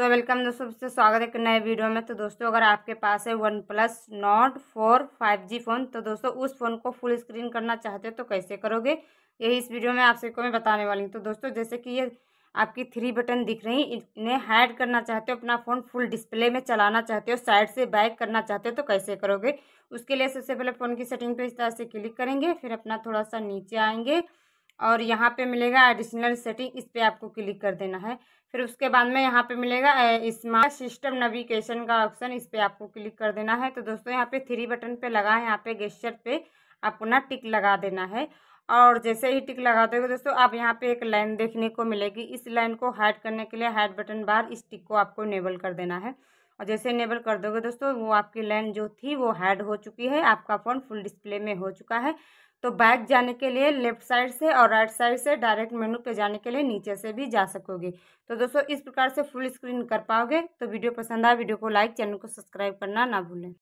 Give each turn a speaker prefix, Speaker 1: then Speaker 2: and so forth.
Speaker 1: सो तो वेलकम दोस्तों सबसे स्वागत है एक नए वीडियो में तो दोस्तों अगर आपके पास है OnePlus Nord four five G phone तो दोस्तों उस फ़ोन को फुल स्क्रीन करना चाहते हो तो कैसे करोगे यही इस वीडियो में आप सबको मैं बताने वाली हूँ तो दोस्तों जैसे कि ये आपकी थ्री बटन दिख रही इन्हें हाइड करना चाहते हो अपना फ़ोन फुल डिस्प्ले में चलाना चाहते हो साइड से बैक करना चाहते हो तो कैसे करोगे उसके लिए सबसे पहले फ़ोन की सेटिंग पर इस तरह से क्लिक करेंगे फिर अपना थोड़ा सा नीचे आएँगे और यहाँ पे मिलेगा एडिशनल सेटिंग इस पर आपको क्लिक कर देना है फिर उसके बाद में यहाँ पे मिलेगा स्मार्ट सिस्टम नेविगेशन का ऑप्शन इस पर आपको क्लिक कर देना है तो दोस्तों यहाँ पे थ्री बटन पे लगा है यहाँ पे गेस्टर पे अपना टिक लगा देना है और जैसे ही टिक लगा दोगे दोस्तों आप यहाँ पे एक लाइन देखने को मिलेगी इस लाइन को हाइड करने के लिए हाइड बटन बार इस टिक को आपको इनेबल कर देना है और जैसे इनेबल कर दोगे दोस्तों वो आपकी लाइन जो थी वो हैड हो चुकी है आपका फ़ोन फुल डिस्प्ले में हो चुका है तो बैक जाने के लिए लेफ्ट साइड से और राइट साइड से डायरेक्ट मेनू पे जाने के लिए नीचे से भी जा सकोगे तो दोस्तों इस प्रकार से फुल स्क्रीन कर पाओगे तो वीडियो पसंद आए वीडियो को लाइक चैनल को सब्सक्राइब करना ना भूलें